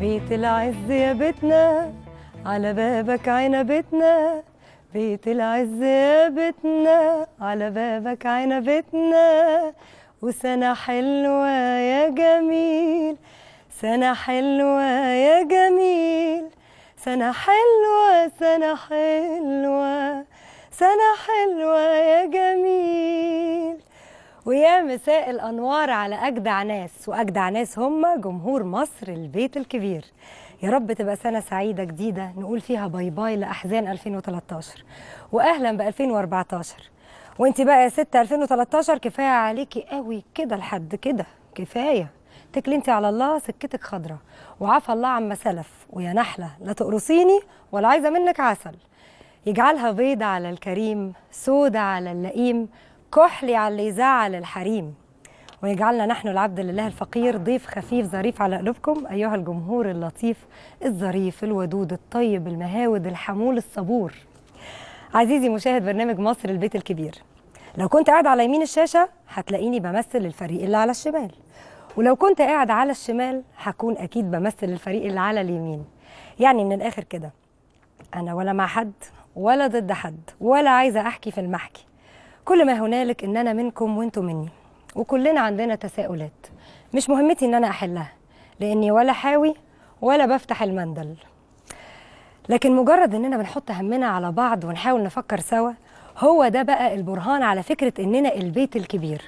بيت العز يا بيتنا على بابك عنبتنا بيت العز يا بيتنا على بابك عنبتنا وسنة حلوة يا جميل سنة حلوة يا جميل سنة حلوة سنة حلوة سنة حلوة يا جميل ويا مساء الأنوار على أجدع ناس وأجدع ناس هم جمهور مصر البيت الكبير يا رب تبقى سنة سعيدة جديدة نقول فيها باي باي لأحزان 2013 وأهلا ب 2014 وانت بقى يا ست 2013 كفاية عليكي قوي كده لحد كده كفاية انت على الله سكتك خضرة وعفى الله عما سلف ويا نحلة لا تقرصيني ولا عايزة منك عسل يجعلها بيضة على الكريم سودة على اللئيم كحلي على اللي يزعل الحريم ويجعلنا نحن العبد لله الفقير ضيف خفيف ظريف على قلوبكم أيها الجمهور اللطيف الظريف الودود الطيب المهاود الحمول الصبور عزيزي مشاهد برنامج مصر البيت الكبير لو كنت قاعد على يمين الشاشة هتلاقيني بمثل الفريق اللي على الشمال ولو كنت قاعد على الشمال هكون أكيد بمثل الفريق اللي على اليمين يعني من الآخر كده أنا ولا مع حد ولا ضد حد ولا عايزة أحكي في المحكي كل ما هنالك ان انا منكم وانتم مني وكلنا عندنا تساؤلات مش مهمتي ان انا احلها لاني ولا حاوي ولا بفتح المندل لكن مجرد اننا بنحط همنا على بعض ونحاول نفكر سوا هو ده بقى البرهان على فكره اننا البيت الكبير